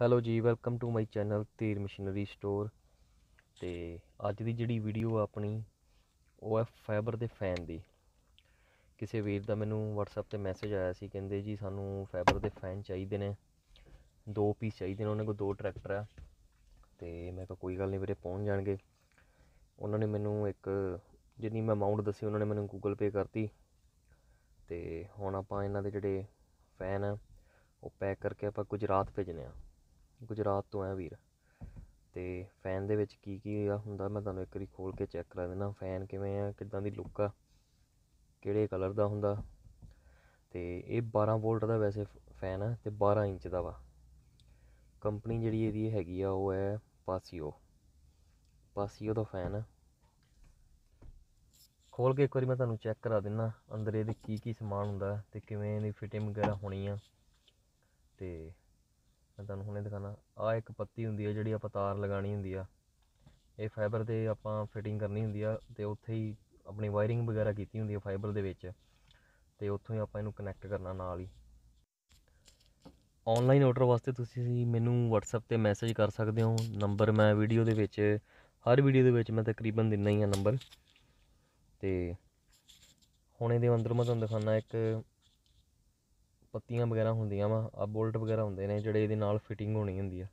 hello ji welcome to my channel Teer machinery store ਤੇ ਅੱਜ ਦੀ ਜਿਹੜੀ ਵੀਡੀਓ ਆਪਣੀ ਉਹ ਹੈ ਫਾਈਬਰ ਦੇ ਫੈਨ ਦੀ ਕਿਸੇ ਵੀਰ ਦਾ ਮੈਨੂੰ WhatsApp ਤੇ ਮੈਸੇਜ ਆਇਆ ਸੀ ਕਹਿੰਦੇ ਜੀ ਸਾਨੂੰ ਫਾਈਬਰ ਦੇ ਫੈਨ ਚਾਹੀਦੇ ਨੇ ਦੋ ਪੀਸ ਚਾਹੀਦੇ ਨੇ ਉਹਨਾਂ ਕੋਲ ਦੋ ਟਰੈਕਟਰ ਆ ਤੇ ਮੈਂ ਕਿਹਾ ਕੋਈ ਗੱਲ ਨਹੀਂ ਵੀਰੇ ਪਹੁੰਚ ਜਾਣਗੇ ਉਹਨਾਂ ਨੇ ਮੈਨੂੰ ਇੱਕ ਜਿੰਨੀ ਮੈਂ ਅਮਾਉਂਟ ਦੱਸੀ ਉਹਨਾਂ ਨੇ ਮੈਨੂੰ ਗੂਗਲ ਪੇ ਕਰਤੀ ਤੇ ਹੁਣ ਆਪਾਂ ਇਹਨਾਂ ਦੇ ਜਿਹੜੇ ਫੈਨ ਆ ਉਹ ਪੈਕ ਕਰਕੇ ਆਪਾਂ ਗੁਜਰਾਤ ਭੇਜਨੇ ਆ ਗੁਜਰਾਤ ਤੋਂ ਆਇਆ ਵੀਰ ਤੇ ਫੈਨ ਦੇ ਵਿੱਚ ਕੀ ਕੀ ਹੁੰਦਾ ਮੈਂ ਤੁਹਾਨੂੰ ਇੱਕ ਵਾਰੀ ਖੋਲ ਕੇ ਚੈੱਕ ਕਰਾ ਦਿੰਦਾ ਫੈਨ ਕਿਵੇਂ ਆ ਕਿੱਦਾਂ ਦੀ ਲੁੱਕ ਆ ਕਿਹੜੇ ਕਲਰ ਦਾ ਹੁੰਦਾ ਤੇ ਇਹ 12 ਵੋਲਟ ਦਾ ਵੈਸੇ ਫੈਨ ਆ ਤੇ 12 ਇੰਚ ਦਾ ਵਾ ਕੰਪਨੀ ਜਿਹੜੀ ਇਹਦੀ ਹੈਗੀ ਆ ਉਹ ਹੈ ਪਾਸੀਓ ਪਾਸੀਓ ਦਾ ਫੈਨ ਆ ਖੋਲ ਕੇ ਇੱਕ ਵਾਰੀ ਮੈਂ ਤੁਹਾਨੂੰ ਚੈੱਕ ਕਰਾ ਦਿੰਦਾ ਅੰਦਰ ਇਹਦੇ ਕੀ ਕੀ ਸਮਾਨ ਹੁੰਦਾ ਤੇ ਕਿਵੇਂ ਇਹਦੀ ਫਿਟਿੰਗ ਵਗੈਰਾ ਹੋਣੀ ਆ ਤੇ ਮੈਂ ਤੁਹਾਨੂੰ ਹੁਣੇ ਦਿਖਾਣਾ ਆ ਇੱਕ ਪੱਤੀ ਹੁੰਦੀ ਹੈ ਜਿਹੜੀ ਆਪਾਂ ਤਾਰ ਲਗਾਣੀ ਹੁੰਦੀ ਆ ਇਹ ਫਾਈਬਰ ਤੇ ਆਪਾਂ ਫਿਟਿੰਗ ਕਰਨੀ ਹੁੰਦੀ ਆ ਤੇ ਉੱਥੇ ਹੀ ਆਪਣੀ ਵਾਇਰਿੰਗ ਵਗੈਰਾ ਕੀਤੀ ਹੁੰਦੀ ਆ ਫਾਈਬਰ ਦੇ ਵਿੱਚ ਤੇ ਉੱਥੋਂ ਹੀ ਆਪਾਂ ਇਹਨੂੰ ਕਨੈਕਟ ਕਰਨਾ ਨਾਲ ਹੀ ਆਨਲਾਈਨ ਆਰਡਰ ਵਾਸਤੇ ਤੁਸੀਂ ਮੈਨੂੰ WhatsApp ਤੇ ਮੈਸੇਜ ਕਰ ਸਕਦੇ ਹੋ ਨੰਬਰ ਮੈਂ ਵੀਡੀਓ ਦੇ ਵਿੱਚ ਹਰ ਵੀਡੀਓ ਦੇ ਵਿੱਚ ਮੈਂ ਤਕਰੀਬਨ ਦਿੰਨਾ ਹੀ ਆ ਨੰਬਰ ਤੇ ਹੁਣ ਇਹਦੇ ਅੰਦਰ ਮੈਂ ਤੁਹਾਨੂੰ ਦਿਖਾਣਾ ਇੱਕ ਪੱਤੀਆਂ ਵਗੈਰਾ ਹੁੰਦੀਆਂ ਵਾ ਆ ਬੋਲਟ ਵਗੈਰਾ ਹੁੰਦੇ ਨੇ ਜਿਹੜੇ ਇਹਦੇ ਨਾਲ ਫਿਟਿੰਗ ਹੋਣੀ ਹੁੰਦੀ ਆ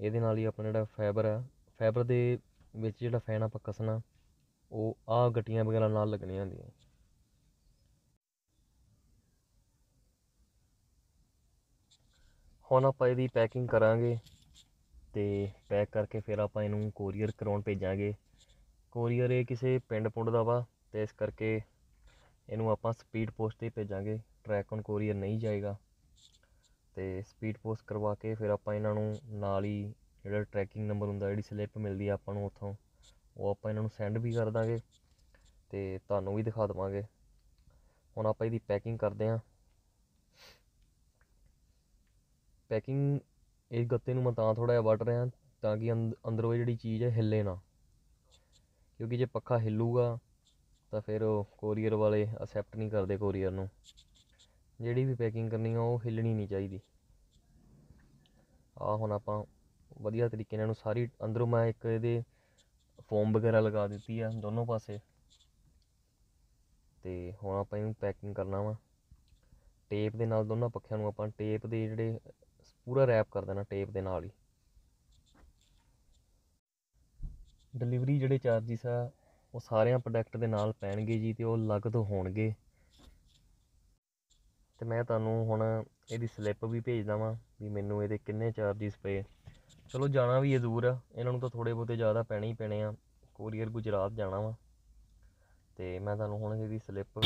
ਇਹਦੇ ਨਾਲ ਹੀ ਆਪਣਾ ਜਿਹੜਾ ਫਾਈਬਰ ਆ ਫਾਈਬਰ ਦੇ ਵਿੱਚ ਜਿਹੜਾ ਫੈਨ ਆਪਾਂ ਕੱਸਣਾ ਉਹ ਆ ਗਟੀਆਂ ਵਗੈਰਾ ਨਾਲ ਲੱਗਣੀਆਂ ਹੁੰਦੀਆਂ ਹੁਣ ਆਪਾਂ ਇਹਦੀ ਪੈਕਿੰਗ ਕਰਾਂਗੇ ਤੇ ਪੈਕ ਕਰਕੇ ਫਿਰ ਆਪਾਂ ਇਹਨੂੰ ਕੋਰੀਅਰ ਕਰਾਉਣ ਭੇਜਾਂਗੇ ਕੋਰੀਅਰ ਇਹ ਕਿਸੇ ਪਿੰਡ ਪੁੰਡ ਦਾ ਵਾ ਤੇ ਇਸ ਕਰਕੇ ਇਹਨੂੰ ਆਪਾਂ ਸਪੀਡ ਪੋਸਟ ਤੇ ਭੇਜਾਂਗੇ ਟਰੈਕ ਔਨ ਕੋਰੀਅਰ ਨਹੀਂ ਜਾਏਗਾ ਤੇ ਸਪੀਡ ਪੋਸਟ ਕਰਵਾ ਕੇ ਫਿਰ ਆਪਾਂ ਇਹਨਾਂ ਨੂੰ ਨਾਲ ਹੀ ਜਿਹੜਾ ਟਰੈਕਿੰਗ ਨੰਬਰ ਹੁੰਦਾ ਜਿਹੜੀ ਸਲਿੱਪ ਮਿਲਦੀ ਆ ਆਪਾਂ ਨੂੰ ਉੱਥੋਂ ਉਹ ਆਪਾਂ ਇਹਨਾਂ ਨੂੰ ਸੈਂਡ ਵੀ ਕਰ ਦਾਂਗੇ ਤੇ ਤੁਹਾਨੂੰ ਵੀ ਦਿਖਾ ਦਵਾਂਗੇ ਹੁਣ ਆਪਾਂ ਇਹਦੀ ਪੈਕਿੰਗ ਕਰਦੇ ਆਂ ਪੈਕਿੰਗ ਇਸ ਗੱਤੇ ਨੂੰ ਮੈਂ ਤਾਂ ਥੋੜਾ ਜਿਹਾ ਵੱਟ ਰਿਹਾ ਤਾਂ ਕਿ ਅੰਦਰੋਂ ਜਿਹੜੀ ਚੀਜ਼ ਹੈ ਹਿੱਲੇ ਨਾ ਕਿਉਂਕਿ ਜੇ ਪੱਖਾ ਹਿੱਲੂਗਾ ਤਾਂ ਫਿਰ ਉਹ ਕੋਰੀਅਰ ਵਾਲੇ ਅਸੈਪਟ ਨਹੀਂ ਕਰਦੇ ਕੋਰੀਅਰ ਨੂੰ ਜਿਹੜੀ ਵੀ ਪੈਕਿੰਗ ਕਰਨੀ ਆ ਉਹ ਹਿੱਲਣੀ ਨਹੀਂ ਚਾਹੀਦੀ ਆ ਹੁਣ ਆਪਾਂ ਵਧੀਆ ਤਰੀਕੇ ਨਾਲ ਇਹਨੂੰ ਸਾਰੀ ਅੰਦਰੋਂ ਮੈਂ ਇੱਕ ਇਹਦੇ ਫੋਮ ਵਗੈਰਾ ਲਗਾ ਦਿੱਤੀ ਆ ਦੋਨੋਂ ਪਾਸੇ ਤੇ ਹੁਣ ਆਪਾਂ ਇਹਨੂੰ ਪੈਕਿੰਗ ਕਰਨਾ ਵਾ ਟੇਪ ਦੇ ਨਾਲ ਦੋਨਾਂ ਪੱਖਿਆਂ ਨੂੰ ਆਪਾਂ ਟੇਪ ਦੇ ਜਿਹੜੇ ਪੂਰਾ ਰੈਪ ਕਰ ਦੇਣਾ ਟੇਪ ਦੇ ਨਾਲ ਹੀ ਡਿਲੀਵਰੀ ਜਿਹੜੇ ਚਾਰਜਸ ਆ ਉਹ ਸਾਰਿਆਂ ਪ੍ਰੋਡਕਟ ਦੇ ਨਾਲ ਪੈਣਗੇ ਜੀ ਤੇ ਉਹ ਅਲੱਗ ਤੋਂ ਹੋਣਗੇ ਤੇ ਮੈਂ ਤੁਹਾਨੂੰ ਹੁਣ ਇਹਦੀ ਸਲਿੱਪ ਵੀ ਭੇਜ ਦਵਾਂ ਵੀ ਮੈਨੂੰ ਇਹਦੇ ਕਿੰਨੇ ਚਾਰਜਸ ਪਏ ਚਲੋ ਜਾਣਾ ਵੀ ਇਹ ਦੂਰ ਆ ਇਹਨਾਂ ਨੂੰ ਤਾਂ ਥੋੜੇ ਬਹੁਤੇ ਜ਼ਿਆਦਾ ਪੈਣੇ ਹੀ ਪੈਣੇ ਆ ਕੋਰੀਅਰ ਗੁਜਰਾਤ ਜਾਣਾ ਵਾ ਤੇ ਮੈਂ ਤੁਹਾਨੂੰ ਹੁਣ ਇਹਦੀ ਸਲਿੱਪ